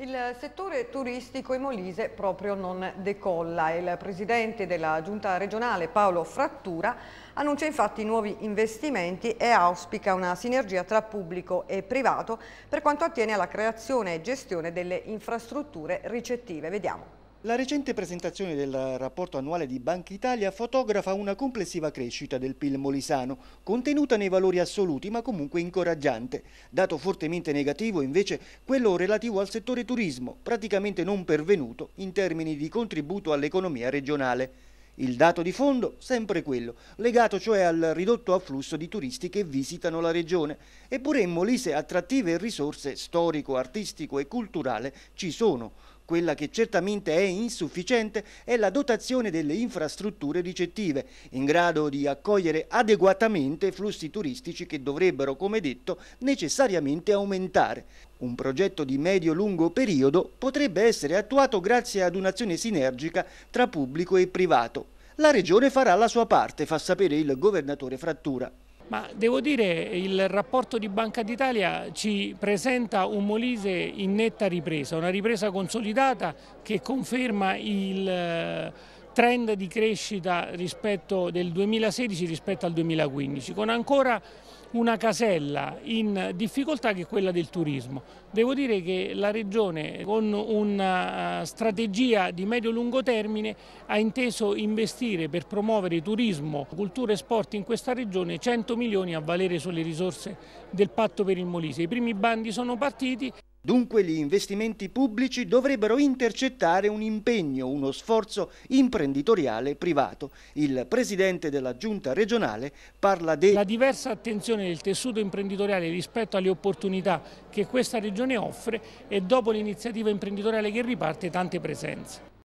Il settore turistico in Molise proprio non decolla. Il presidente della giunta regionale Paolo Frattura annuncia infatti nuovi investimenti e auspica una sinergia tra pubblico e privato per quanto attiene alla creazione e gestione delle infrastrutture ricettive. Vediamo. La recente presentazione del rapporto annuale di Banca Italia fotografa una complessiva crescita del PIL molisano, contenuta nei valori assoluti ma comunque incoraggiante. Dato fortemente negativo invece quello relativo al settore turismo, praticamente non pervenuto in termini di contributo all'economia regionale. Il dato di fondo sempre quello, legato cioè al ridotto afflusso di turisti che visitano la regione. Eppure in Molise attrattive risorse storico, artistico e culturale ci sono quella che certamente è insufficiente è la dotazione delle infrastrutture ricettive, in grado di accogliere adeguatamente flussi turistici che dovrebbero, come detto, necessariamente aumentare. Un progetto di medio-lungo periodo potrebbe essere attuato grazie ad un'azione sinergica tra pubblico e privato. La Regione farà la sua parte, fa sapere il governatore Frattura. Ma devo dire che il rapporto di Banca d'Italia ci presenta un Molise in netta ripresa, una ripresa consolidata che conferma il trend di crescita del 2016 rispetto al 2015, con ancora una casella in difficoltà che è quella del turismo. Devo dire che la Regione con una eh, strategia di medio-lungo termine ha inteso investire per promuovere turismo, cultura e sport in questa Regione 100 milioni a valere sulle risorse del patto per il Molise. I primi bandi sono partiti. Dunque gli investimenti pubblici dovrebbero intercettare un impegno, uno sforzo imprenditoriale privato. Il presidente della giunta regionale parla di... La diversa attenzione del tessuto imprenditoriale rispetto alle opportunità che questa regione offre e dopo l'iniziativa imprenditoriale che riparte tante presenze.